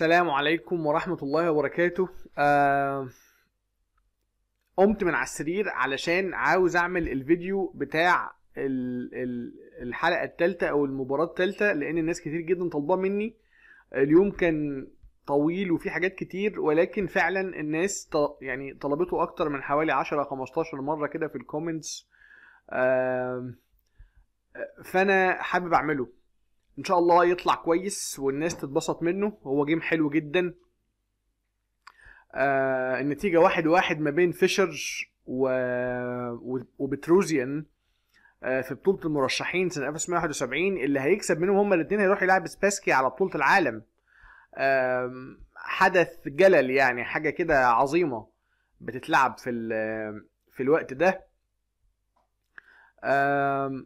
السلام عليكم ورحمة الله وبركاته قمت من على السرير علشان عاوز أعمل الفيديو بتاع الحلقة التالتة أو المباراة التالتة لأن الناس كتير جدا طالبة مني اليوم كان طويل وفي حاجات كتير ولكن فعلا الناس يعني طلبته أكتر من حوالي 10 15 مرة كده في الكومنتس فأنا حابب أعمله ان شاء الله يطلع كويس والناس تتبسط منه هو جيم حلو جدا آه النتيجه واحد واحد ما بين فيشر و... وبتروزيان آه في بطوله المرشحين سنه 1971 اللي هيكسب منهم هما الاثنين هيروح يلعب سباسكي على بطوله العالم آه حدث جلل يعني حاجه كده عظيمه بتتلعب في في الوقت ده آه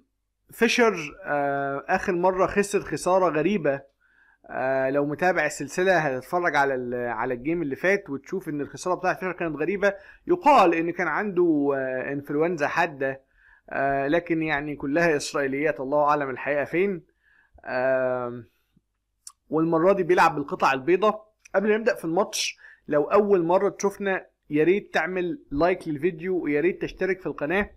فيشر آه، اخر مره خسر خساره غريبه آه لو متابع السلسله هتتفرج على على الجيم اللي فات وتشوف ان الخساره بتاعه فيشر كانت غريبه يقال ان كان عنده آه انفلونزا حاده آه لكن يعني كلها اسرائيليات الله اعلم الحقيقه فين آه والمره دي بيلعب بالقطع البيضاء قبل ما نبدا في الماتش لو اول مره تشوفنا يا ريت تعمل لايك للفيديو ويا ريت تشترك في القناه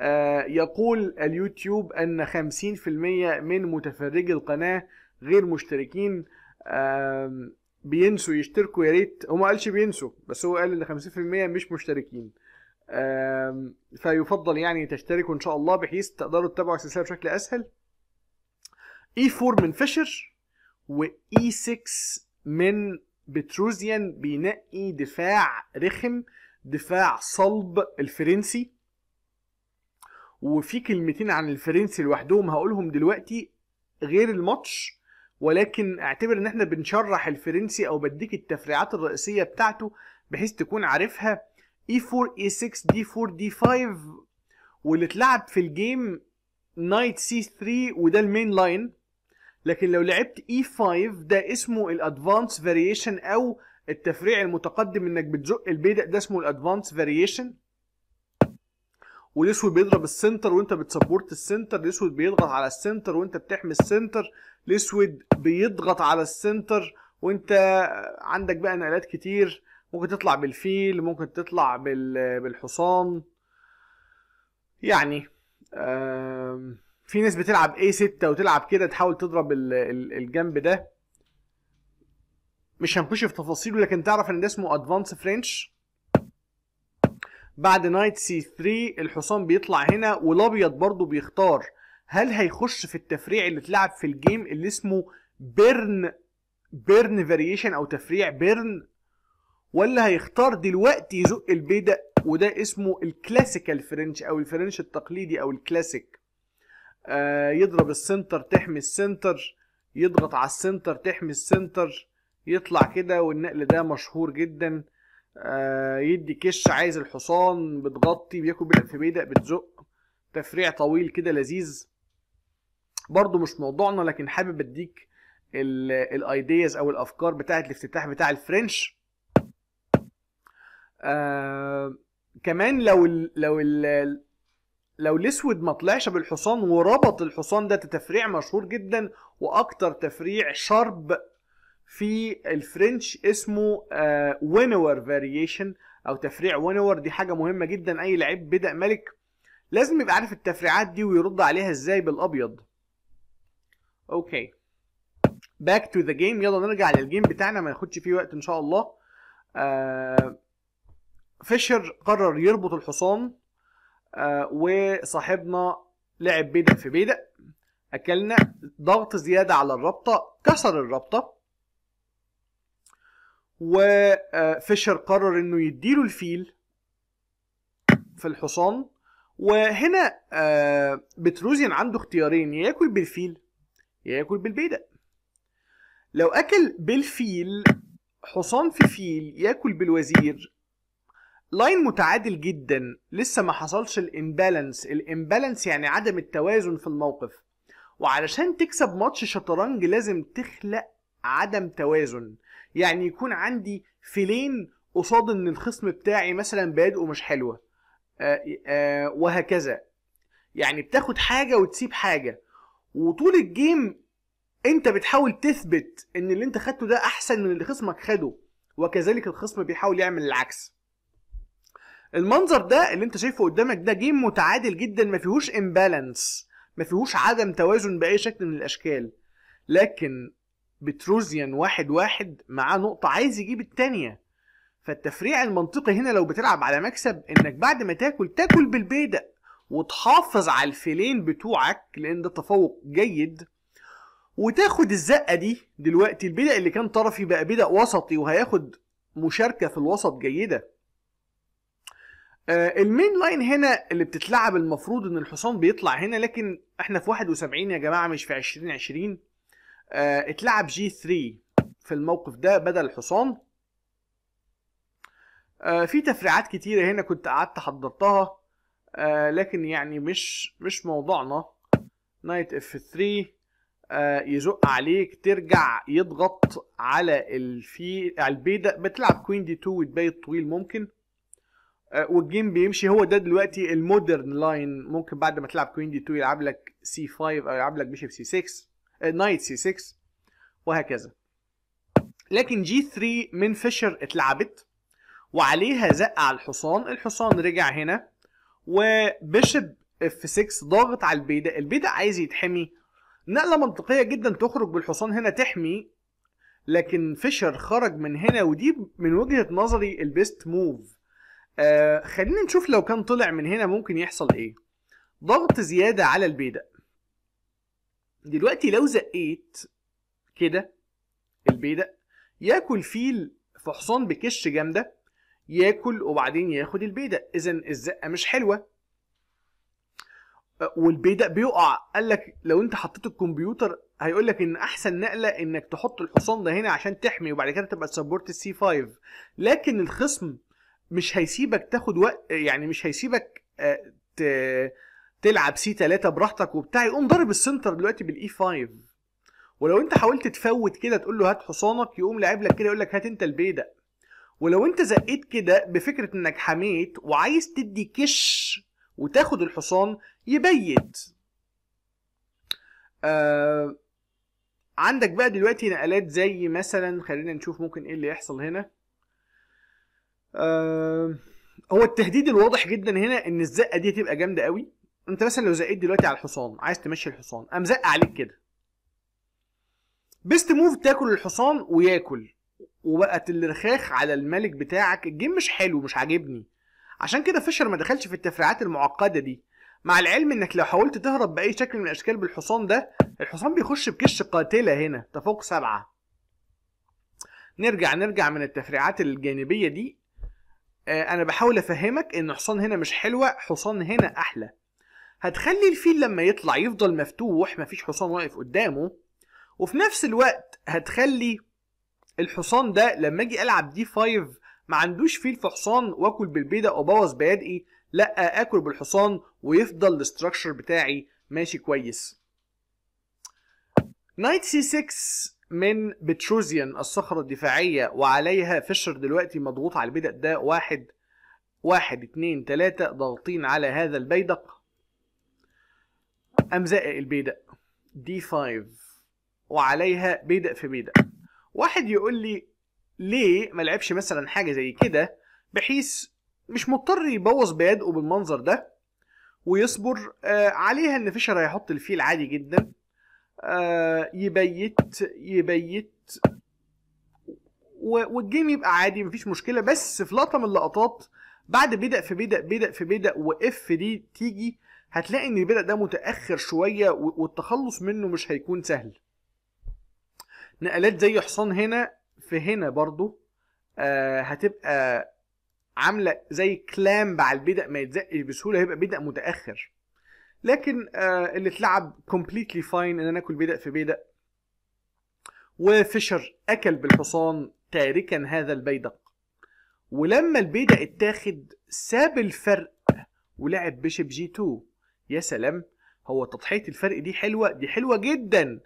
آه، يقول اليوتيوب أن 50% من متفرجي القناة غير مشتركين بينسوا يشتركوا يا ريت هو ما قالش بينسوا بس هو قال ان 50% مش مشتركين فيفضل يعني تشتركوا ان شاء الله بحيث تقدروا تتابعوا السلسله بشكل اسهل اي e 4 من فيشر واي 6 e من بتروزيان بينقي دفاع رخم دفاع صلب الفرنسي وفي كلمتين عن الفرنسي لوحدهم هقولهم دلوقتي غير الماتش ولكن اعتبر ان احنا بنشرح الفرنسي او بديك التفريعات الرئيسيه بتاعته بحيث تكون عارفها e4 e6 d4 d5 واللي اتلعب في الجيم نايت سي 3 وده المين لاين لكن لو لعبت e5 ده اسمه الادفانس فاريشن او التفريع المتقدم انك بتزق البيدق ده اسمه الادفانس فاريشن والاسود بيضرب السنتر وانت بتسبورت السنتر الاسود بيضغط على السنتر وانت بتحمي السنتر الاسود بيضغط على السنتر وانت عندك بقى نقلات كتير ممكن تطلع بالفيل ممكن تطلع بالحصان يعني في ناس بتلعب اي 6 وتلعب كده تحاول تضرب الجنب ده مش هنخش في تفاصيله لكن تعرف ان ده اسمه ادفانس فرنش بعد نايت سي 3 الحصان بيطلع هنا والابيض برضو بيختار هل هيخش في التفريع اللي اتلعب في الجيم اللي اسمه بيرن بيرن فاريشن او تفريع بيرن ولا هيختار دلوقتي يزق البيدق وده اسمه الكلاسيكال فرنش او الفرنش التقليدي او الكلاسيك آه يضرب السنتر تحمي السنتر يضغط على السنتر تحمي السنتر يطلع كده والنقل ده مشهور جدا آه، يدي كش عايز الحصان بتغطي بياكل في بيدق بتزق تفريع طويل كده لذيذ برضو مش موضوعنا لكن حابب اديك الايدياز او الافكار بتاعه الافتتاح بتاع الفرنش آه كمان لو ال لو ال لو الاسود ما طلعش بالحصان وربط الحصان ده تفريع مشهور جدا واكتر تفريع شرب في الفرنش اسمه وينور آه، فاريشن او تفريع وينور دي حاجه مهمه جدا اي لعيب بدا ملك لازم يبقى عارف التفريعات دي ويرد عليها ازاي بالابيض اوكي باك تو ذا جيم يلا نرجع للجيم بتاعنا ما ناخدش فيه وقت ان شاء الله فيشر آه، قرر يربط الحصان آه، وصاحبنا لعب بيدق في بيدق اكلنا ضغط زياده على الرابطه كسر الرابطه وفيشر قرر انه يديله الفيل في الحصان وهنا آه، بتروزيان عنده اختيارين ياكل بالفيل ياكل بالبيدق لو اكل بالفيل حصان في فيل ياكل بالوزير لاين متعادل جدا لسه ما حصلش الامبالانس الامبالانس يعني عدم التوازن في الموقف وعلشان تكسب ماتش شطرنج لازم تخلق عدم توازن يعني يكون عندي فيلين قصاد ان الخصم بتاعي مثلا بادئه مش حلوه آآ آه، آآ آه، وهكذا يعني بتاخد حاجه وتسيب حاجه وطول الجيم انت بتحاول تثبت ان اللي انت خدته ده احسن من اللي خصمك خده وكذلك الخصم بيحاول يعمل العكس المنظر ده اللي انت شايفه قدامك ده جيم متعادل جدا ما فيهوش امبالانس ما فيهوش عدم توازن باي شكل من الاشكال لكن بتروزيان واحد واحد معاه نقطة عايز يجيب التانية فالتفريع المنطقي هنا لو بتلعب على مكسب انك بعد ما تاكل تاكل بالبيدق وتحافظ على الفيلين بتوعك لان ده تفوق جيد وتاخد الزقه دي دلوقتي البدق اللي كان طرفي بقى بدق وسطي وهياخد مشاركه في الوسط جيده آه، المين لاين هنا اللي بتتلعب المفروض ان الحصان بيطلع هنا لكن احنا في 71 يا جماعه مش في 20 20 آه، اتلعب جي 3 في الموقف ده بدل الحصان آه، في تفريعات كتيره هنا كنت قعدت حضرتها آه، لكن يعني مش مش موضوعنا نايت اف 3 يزق عليك ترجع يضغط على الفي على البيدا بتلعب كوين دي 2 وتباي طويل ممكن والجيم بيمشي هو ده دلوقتي المودرن لاين ممكن بعد ما تلعب كوين دي 2 يلعب لك سي 5 او يلعب لك بيشوف سي 6 نايت سي 6 وهكذا لكن جي 3 من فيشر اتلعبت وعليها زق على الحصان الحصان رجع هنا وبيشب اف 6 ضاغط على البيدق البيدق عايز يتحمي نقلة منطقية جدا تخرج بالحصان هنا تحمي لكن فيشر خرج من هنا ودي من وجهة نظري البيست موف آه خلينا نشوف لو كان طلع من هنا ممكن يحصل ايه ضغط زيادة على البيدق دلوقتي لو زقيت كده البيدق ياكل فيل في حصان بكش جامده ياكل وبعدين ياخد البيدق اذا الزقه مش حلوه أه، والبيدق بيقع قال لك لو انت حطيت الكمبيوتر هيقول لك ان احسن نقله انك تحط الحصان ده هنا عشان تحمي وبعد كده تبقى سبورت السي 5 لكن الخصم مش هيسيبك تاخد وقت يعني مش هيسيبك أه، ت... تلعب سي 3 براحتك وبتاع يقوم ضارب السنتر دلوقتي بالاي 5 ولو انت حاولت تفوت كده تقول له هات حصانك يقوم لاعب لك كده يقول لك هات انت البيدق ولو انت زقيت كده بفكره انك حميت وعايز تدي كش وتاخد الحصان يبيد آه عندك بقى دلوقتي نقلات زي مثلا خلينا نشوف ممكن ايه اللي يحصل هنا آه هو التهديد الواضح جدا هنا ان الزقه دي هتبقى جامده قوي انت مثلا لو زقيت دلوقتي على الحصان عايز تمشي الحصان قام زق عليك كده بيست موف تاكل الحصان وياكل وبقت الرخاخ على الملك بتاعك الجيم مش حلو مش عاجبني عشان كده فشر ما دخلش في التفريعات المعقده دي مع العلم انك لو حاولت تهرب باي شكل من الاشكال بالحصان ده الحصان بيخش بكش قاتله هنا تفوق سبعه نرجع نرجع من التفريعات الجانبيه دي آه، انا بحاول افهمك ان حصان هنا مش حلوه حصان هنا احلى هتخلي الفيل لما يطلع يفضل مفتوح مفيش حصان واقف قدامه وفي نفس الوقت هتخلي الحصان ده لما اجي العب دي 5 ما عندوش فيل في حصان واكل بالبيدق وابوظ بيدقي لا اكل بالحصان ويفضل الاستراكشر بتاعي ماشي كويس نايت سي 6 من بتروزيان الصخرة الدفاعية وعليها فيشر دلوقتي مضغوط على البيدق ده واحد واحد اتنين تلاتة ضاغطين على هذا البيدق امزق البيدق دي 5 وعليها بيدق في بيدق واحد يقول لي ليه ما لعبش مثلا حاجه زي كده بحيث مش مضطر يبوظ بيدقه بالمنظر ده ويصبر آه عليها ان فيشر هيحط الفيل عادي جدا آه يبيت يبيت والجيم يبقى عادي مفيش مشكله بس في لقطه من اللقطات بعد بيدق في بيدق بيدق في بيدق واف دي تيجي هتلاقي ان البدء ده متاخر شويه والتخلص منه مش هيكون سهل نقلات زي حصان هنا في هنا برضو آه هتبقى عامله زي كلام على البدء ما يتزقش بسهوله هيبقى بدء متاخر لكن آه اللي اتلعب كومبليتلي فاين ان انا اكل بدء في بدء وفيشر اكل بالحصان تاركا هذا البيدق ولما البيدق اتاخد ساب الفرق ولعب بشب جي 2 يا سلام هو تضحيه الفرق دي حلوه دي حلوه جدا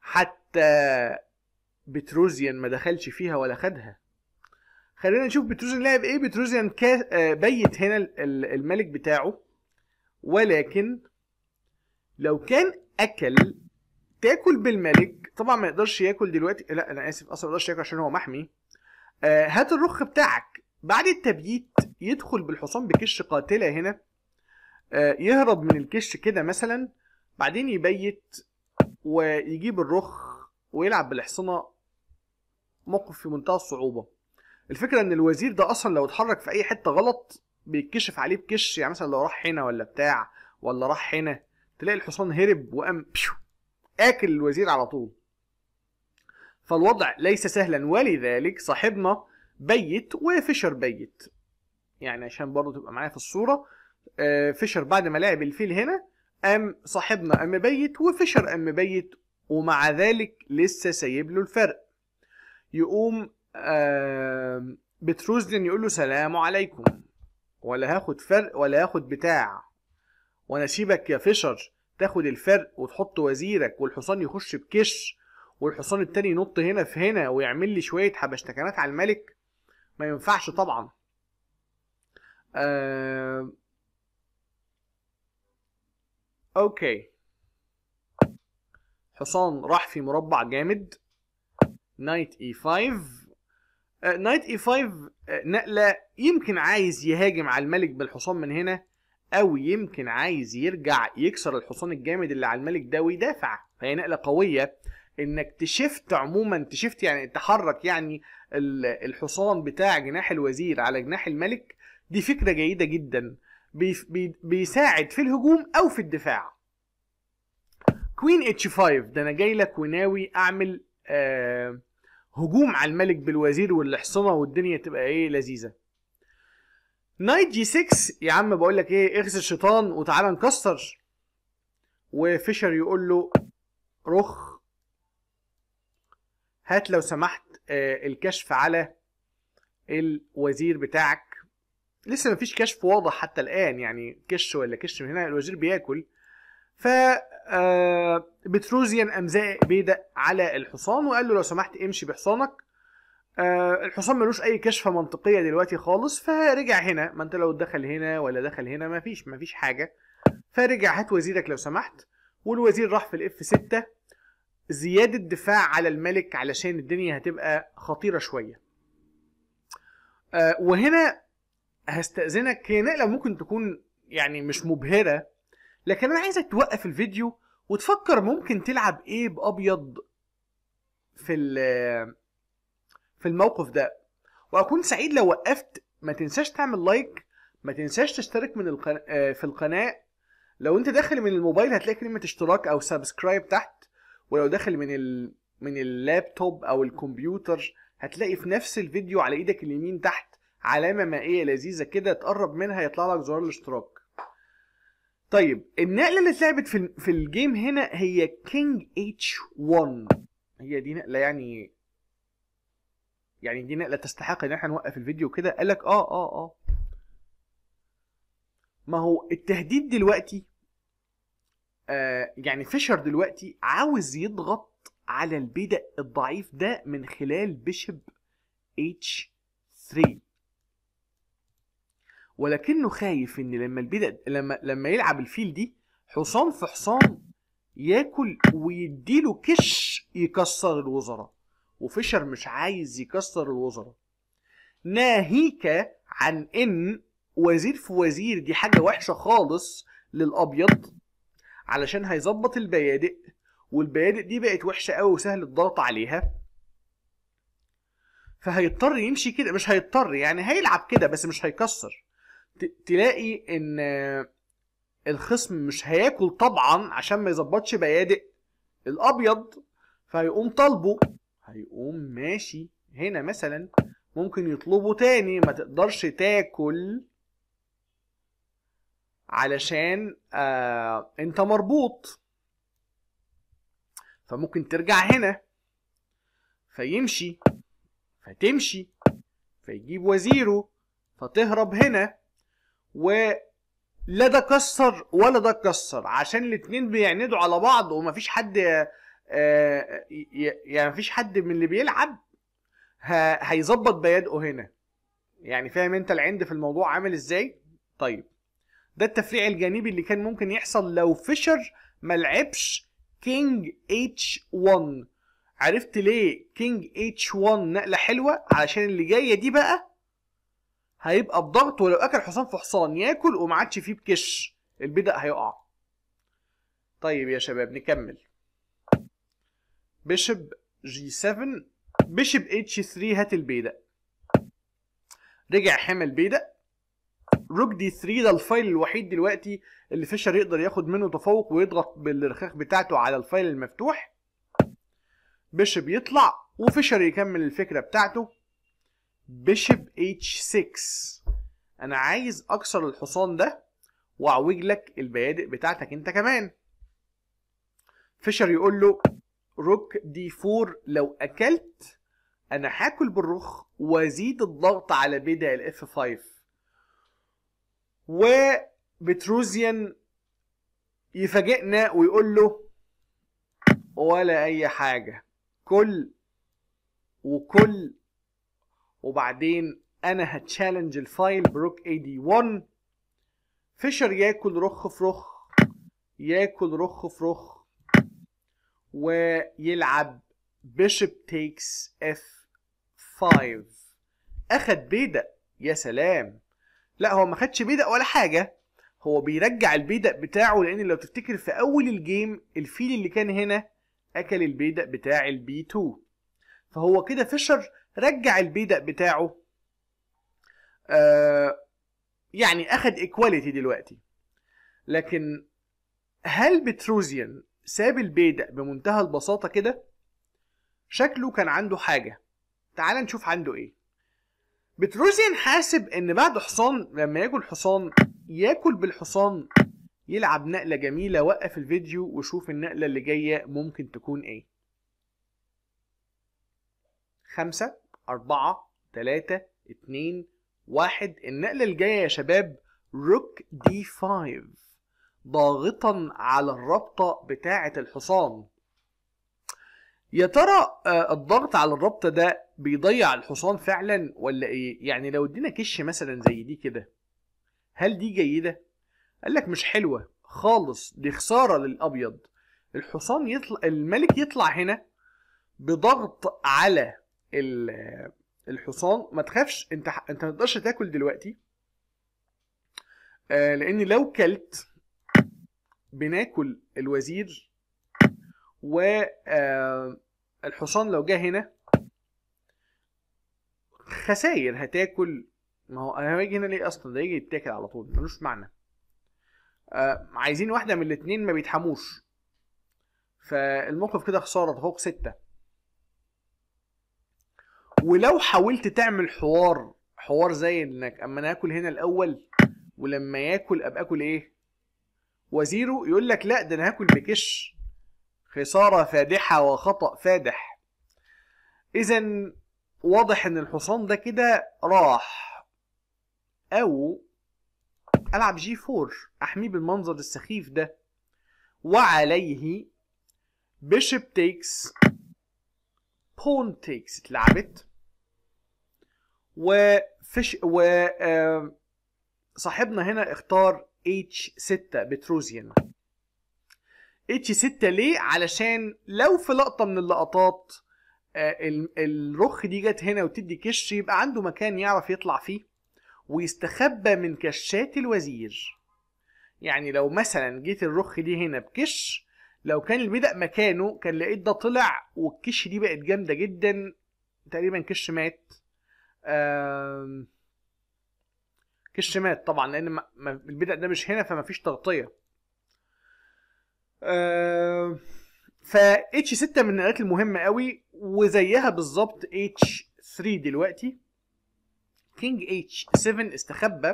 حتى بتروزيان ما دخلش فيها ولا خدها خلينا نشوف بتروزيان لعب ايه بتروزيان آه، بيت هنا الملك بتاعه ولكن لو كان اكل تاكل بالملك طبعا ما يقدرش ياكل دلوقتي لا انا اسف اصلا ما يقدرش ياكل عشان هو محمي آه، هات الرخ بتاعك بعد التبييت يدخل بالحصان بكش قاتله هنا آه، يهرب من الكش كده مثلا بعدين يبيت ويجيب الرخ ويلعب بالحصنة موقف في منتهى الصعوبة الفكرة ان الوزير ده اصلا لو اتحرك في اي حتة غلط بيتكشف عليه بكش يعني مثلا لو راح هنا ولا بتاع ولا راح هنا تلاقي الحصان هرب وقام بشو اكل الوزير على طول فالوضع ليس سهلا ولذلك صاحبنا بيت وفشر بيت يعني عشان برضه تبقى معايا في الصورة آه، فيشر بعد ما لعب الفيل هنا قام صاحبنا قام مبيت وفيشر قام مبيت ومع ذلك لسه سايب له الفرق يقوم بتروزلين يقول له سلام عليكم ولا هاخد فرق ولا هاخد بتاع وانا سيبك يا فيشر تاخد الفرق وتحط وزيرك والحصان يخش بكش والحصان التاني ينط هنا في هنا ويعمل لي شويه حبشتكنات على الملك ما ينفعش طبعا آه اوكي حصان راح في مربع جامد نايت اي 5 نايت اي 5 نقله يمكن عايز يهاجم على الملك بالحصان من هنا او يمكن عايز يرجع يكسر الحصان الجامد اللي على الملك ده ويدافع فهي نقله قويه انك تشفت عموما تشفت يعني تحرك يعني الحصان بتاع جناح الوزير على جناح الملك دي فكره جيده جدا بيساعد في الهجوم او في الدفاع كوين اتش 5 ده انا جاي لك وناوي اعمل آه هجوم على الملك بالوزير والحصنه والدنيا تبقى ايه لذيذه نايت جي 6 يا عم بقول لك ايه اغزي الشيطان وتعالى نكسر وفيشر يقول له رخ هات لو سمحت آه الكشف على الوزير بتاعك لسه ما فيش كشف واضح حتى الان يعني كش ولا كش من هنا الوزير بياكل ف آه، بتروزيان قام زائق بيدق على الحصان وقال له لو سمحت امشي بحصانك آه، الحصان ملوش اي كشفه منطقيه دلوقتي خالص فرجع هنا ما انت لو دخل هنا ولا دخل هنا ما فيش ما فيش حاجه فرجع هات وزيرك لو سمحت والوزير راح في الاف 6 زياده دفاع على الملك علشان الدنيا هتبقى خطيره شويه أه وهنا هستأذنك هي نقلة ممكن تكون يعني مش مبهرة لكن أنا عايزك توقف الفيديو وتفكر ممكن تلعب إيه بأبيض في في الموقف ده وأكون سعيد لو وقفت ما تنساش تعمل لايك ما تنساش تشترك من القناة في القناة لو أنت داخل من الموبايل هتلاقي كلمة اشتراك أو سبسكرايب تحت ولو داخل من ال... من اللابتوب أو الكمبيوتر هتلاقي في نفس الفيديو على إيدك اليمين تحت علامه مائيه لذيذه كده تقرب منها يطلع لك زرار الاشتراك طيب النقله اللي اتلعبت في في الجيم هنا هي كينج اتش 1 هي دي نقله يعني يعني دي نقله تستحق ان احنا نوقف الفيديو كده قال لك اه اه اه ما هو التهديد دلوقتي آه يعني فيشر دلوقتي عاوز يضغط على البيدق الضعيف ده من خلال بيشب اتش 3 ولكنه خايف ان لما البدأ لما لما يلعب الفيل دي حصان في حصان ياكل ويديله كش يكسر الوزراء وفيشر مش عايز يكسر الوزراء ناهيك عن ان وزير في وزير دي حاجه وحشه خالص للابيض علشان هيظبط البيادق والبيادق دي بقت وحشه قوي وسهل الضغط عليها فهيضطر يمشي كده مش هيضطر يعني هيلعب كده بس مش هيكسر تلاقي ان الخصم مش هياكل طبعا عشان ما يظبطش بيادق الابيض فهيقوم طالبه هيقوم ماشي هنا مثلا ممكن يطلبه تاني ما تقدرش تاكل علشان آه انت مربوط فممكن ترجع هنا فيمشي فتمشي فيجيب وزيره فتهرب هنا ولا ده كسر ولا ده كسر عشان الاتنين بيعندوا على بعض ومفيش حد آه، آه، يعني مفيش حد من اللي بيلعب هيظبط بيادقه هنا يعني فاهم انت العند في الموضوع عامل ازاي طيب ده التفريع الجانبي اللي كان ممكن يحصل لو فيشر ما لعبش كينج اتش 1 عرفت ليه كينج اتش 1 نقله حلوه علشان اللي جايه دي بقى هيبقى بضغط ولو اكل حصان في حصان ياكل وما عادش فيه بكش البدق هيقع طيب يا شباب نكمل بيشب جي 7 بيشب اتش 3 هات البيدق رجع حمل بيدق روك دي 3 ده الفايل الوحيد دلوقتي اللي فيشر يقدر ياخد منه تفوق ويضغط بالرخاخ بتاعته على الفايل المفتوح بيشب يطلع وفيشر يكمل الفكره بتاعته بيشب اتش 6 انا عايز اكسر الحصان ده واعوج لك البيادق بتاعتك انت كمان فيشر يقول له روك دي 4 لو اكلت انا هاكل بالرخ وازيد الضغط على بدع الاف 5 وبتروزيان يفاجئنا ويقول له ولا اي حاجه كل وكل وبعدين انا هتشالنج الفايل بروك اي دي 1 فيشر ياكل رخ في رخ ياكل رخ في رخ ويلعب بيشب تيكس اف 5 اخد بيدق يا سلام لا هو ما خدش بيدق ولا حاجه هو بيرجع البيدق بتاعه لان لو تفتكر في اول الجيم الفيل اللي كان هنا اكل البيدق بتاع البي 2 فهو كده فيشر رجع البيدق بتاعه آه يعني اخد ايكواليتي دلوقتي لكن هل بتروزيان ساب البيدق بمنتهى البساطه كده شكله كان عنده حاجه تعال نشوف عنده ايه بتروزيان حاسب ان بعد حصان لما ياكل حصان ياكل بالحصان يلعب نقله جميله وقف الفيديو وشوف النقله اللي جايه ممكن تكون ايه خمسة أربعة تلاتة اتنين واحد النقلة الجاية يا شباب روك دي 5 ضاغطا على الرابطة بتاعة الحصان يا ترى آه، الضغط على الرابطة ده بيضيع الحصان فعلا ولا ايه يعني لو ادينا كش مثلا زي دي كده هل دي جيدة قال لك مش حلوة خالص دي خسارة للأبيض الحصان يطلع الملك يطلع هنا بضغط على الحصان ما تخافش انت انت ما تقدرش تاكل دلوقتي آه، لان لو كلت بناكل الوزير و آه، الحصان لو جه هنا خساير هتاكل ما هو انا هيجي هنا ليه اصلا ده يجي يتاكل على طول ملوش معنى آه، عايزين واحده من الاتنين ما بيتحموش فالموقف كده خساره فوق سته ولو حاولت تعمل حوار حوار زي انك اما انا اكل هنا الاول ولما ياكل ابقى اكل ايه وزيرو يقول لك لا ده انا هاكل بكش خساره فادحه وخطا فادح اذا واضح ان الحصان ده كده راح او العب جي 4 احميه بالمنظر السخيف ده وعليه بيشب تيكس بون تيكس اتلعبت وفش و صاحبنا هنا اختار H6 بتروزيان H6 ليه؟ علشان لو في لقطة من اللقطات آه، الرخ دي جت هنا وتدي كش يبقى عنده مكان يعرف يطلع فيه ويستخبى من كشات الوزير يعني لو مثلا جيت الرخ دي هنا بكش لو كان البدأ مكانه كان لقيت ده طلع والكش دي بقت جامدة جدا تقريبا كش مات كش شمال طبعا لان البدع ده مش هنا فما فيش تغطيه ف اتش 6 من النقلات المهمه قوي وزيها بالظبط اتش 3 دلوقتي كينج اتش 7 استخبى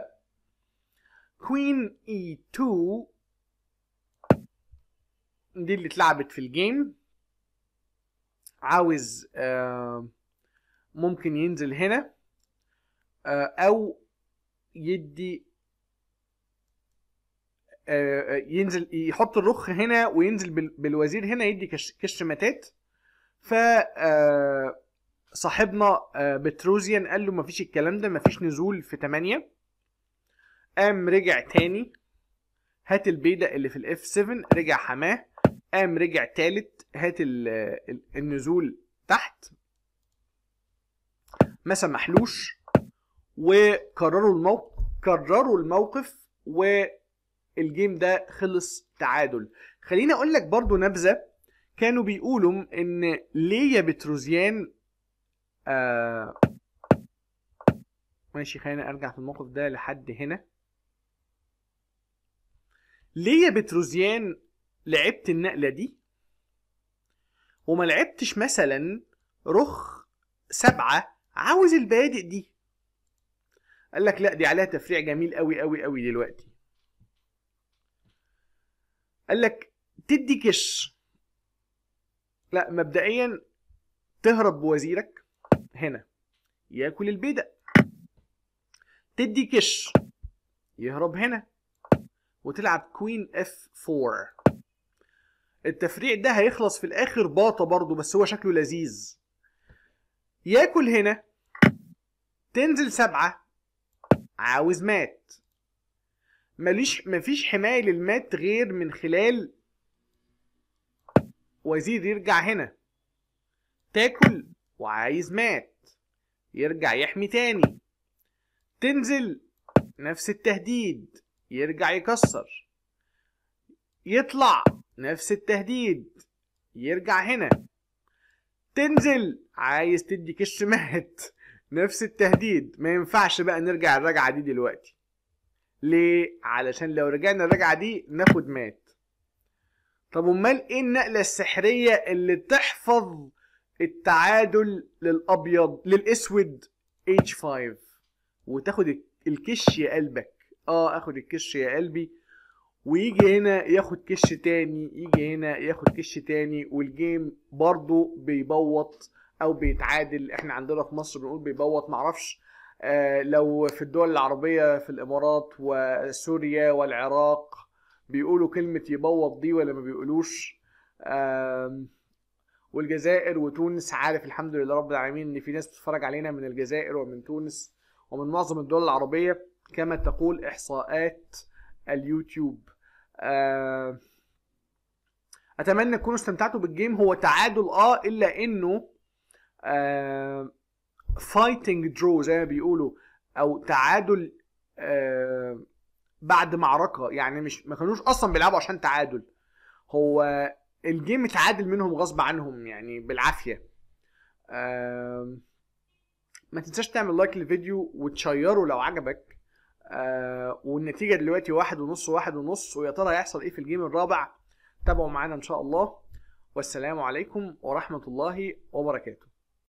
كوين اي 2 دي اللي اتلعبت في الجيم عاوز ممكن ينزل هنا آه، او يدي آه، آه، ينزل يحط الرخ هنا وينزل بالوزير هنا يدي كش متات ف صاحبنا بتروزيان قال له مفيش الكلام ده مفيش نزول في 8 قام رجع تاني هات البيضة اللي في الاف 7 رجع حماه قام رجع تالت هات النزول تحت ما سمحلوش وكرروا الموقف كرروا الموقف والجيم ده خلص تعادل خليني اقول لك برضو نبذه كانوا بيقولوا ان ليا بتروزيان آه ماشي خلينا ارجع في الموقف ده لحد هنا ليا بتروزيان لعبت النقله دي وما لعبتش مثلا رخ سبعة عاوز البادئ دي قال لك لا دي عليها تفريع جميل قوي قوي قوي دلوقتي قال لك تدي كش لا مبدئيا تهرب بوزيرك هنا ياكل البيدق تدي كش يهرب هنا وتلعب كوين اف 4 التفريع ده هيخلص في الاخر باطه برضه بس هو شكله لذيذ ياكل هنا تنزل سبعة عاوز مات مليش مفيش حماية للمات غير من خلال وزير يرجع هنا تاكل وعايز مات يرجع يحمي تاني تنزل نفس التهديد يرجع يكسر يطلع نفس التهديد يرجع هنا تنزل عايز تدي كش مات نفس التهديد ما ينفعش بقى نرجع الرجعه دي دلوقتي ليه علشان لو رجعنا الرجعه دي ناخد مات طب امال ايه النقله السحريه اللي تحفظ التعادل للابيض للاسود H5 وتاخد الكش يا قلبك اه اخد الكش يا قلبي ويجي هنا ياخد كش تاني يجي هنا ياخد كش تاني والجيم برضو بيبوط او بيتعادل احنا عندنا في مصر بنقول بيبوط معرفش آه، لو في الدول العربيه في الامارات وسوريا والعراق بيقولوا كلمه يبوط دي ولا ما بيقولوش والجزائر وتونس عارف الحمد لله رب العالمين ان في ناس بتتفرج علينا من الجزائر ومن تونس ومن معظم الدول العربيه كما تقول احصاءات اليوتيوب اتمنى تكونوا استمتعتوا بالجيم هو تعادل اه الا انه فايتنج آه، درو زي ما بيقولوا او تعادل آه بعد معركه يعني مش ما كانوش اصلا بيلعبوا عشان تعادل هو الجيم اتعادل منهم غصب عنهم يعني بالعافيه آه ما تنساش تعمل لايك للفيديو وتشيره لو عجبك آه والنتيجه دلوقتي واحد ونص واحد ونص ويا ترى هيحصل ايه في الجيم الرابع تابعوا معانا ان شاء الله والسلام عليكم ورحمه الله وبركاته